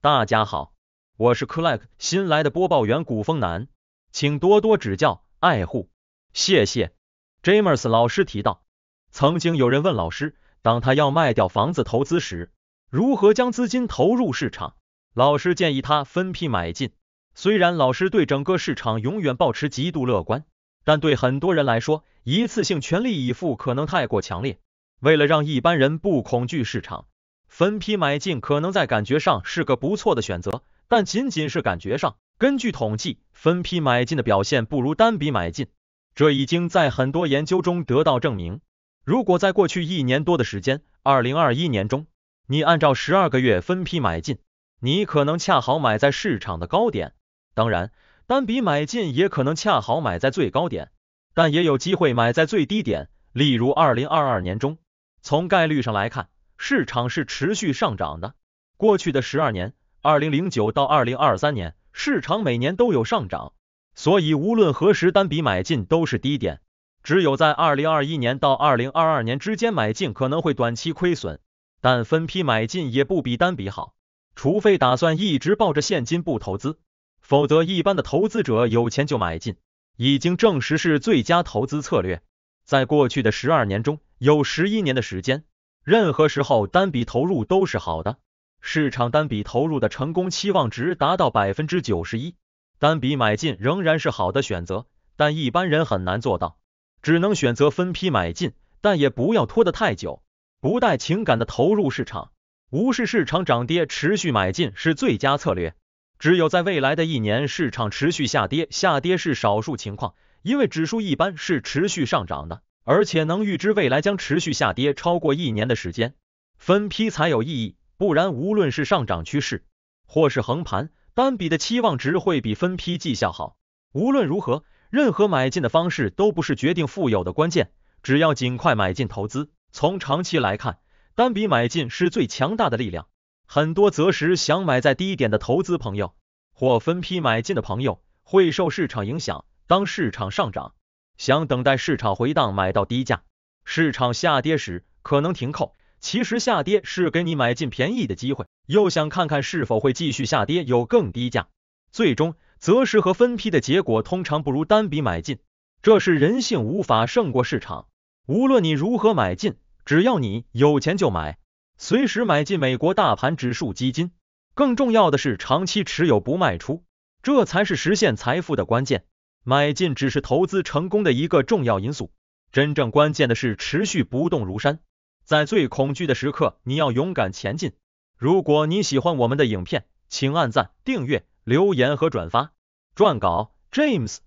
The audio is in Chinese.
大家好，我是 Clack 新来的播报员古风男，请多多指教、爱护，谢谢。James 老师提到，曾经有人问老师，当他要卖掉房子投资时，如何将资金投入市场？老师建议他分批买进。虽然老师对整个市场永远保持极度乐观，但对很多人来说，一次性全力以赴可能太过强烈。为了让一般人不恐惧市场，分批买进可能在感觉上是个不错的选择，但仅仅是感觉上。根据统计，分批买进的表现不如单笔买进，这已经在很多研究中得到证明。如果在过去一年多的时间，二零二一年中，你按照十二个月分批买进，你可能恰好买在市场的高点。当然，单笔买进也可能恰好买在最高点，但也有机会买在最低点。例如二零二二年中，从概率上来看。市场是持续上涨的。过去的十二年，二零零九到二零二三年，市场每年都有上涨。所以，无论何时单笔买进都是低点。只有在二零二一年到二零二二年之间买进可能会短期亏损，但分批买进也不比单笔好。除非打算一直抱着现金不投资，否则一般的投资者有钱就买进，已经证实是最佳投资策略。在过去的十二年中，有十一年的时间。任何时候单笔投入都是好的，市场单笔投入的成功期望值达到百分之九十一，单笔买进仍然是好的选择，但一般人很难做到，只能选择分批买进，但也不要拖得太久，不带情感的投入市场，无视市场涨跌持续买进是最佳策略。只有在未来的一年市场持续下跌，下跌是少数情况，因为指数一般是持续上涨的。而且能预知未来将持续下跌超过一年的时间，分批才有意义。不然，无论是上涨趋势，或是横盘，单笔的期望值会比分批绩效好。无论如何，任何买进的方式都不是决定富有的关键。只要尽快买进投资，从长期来看，单笔买进是最强大的力量。很多择时想买在低点的投资朋友，或分批买进的朋友，会受市场影响。当市场上涨，想等待市场回荡买到低价，市场下跌时可能停扣。其实下跌是给你买进便宜的机会，又想看看是否会继续下跌，有更低价。最终择时和分批的结果通常不如单笔买进。这是人性无法胜过市场。无论你如何买进，只要你有钱就买，随时买进美国大盘指数基金。更重要的是长期持有不卖出，这才是实现财富的关键。买进只是投资成功的一个重要因素，真正关键的是持续不动如山。在最恐惧的时刻，你要勇敢前进。如果你喜欢我们的影片，请按赞、订阅、留言和转发。撰稿：James。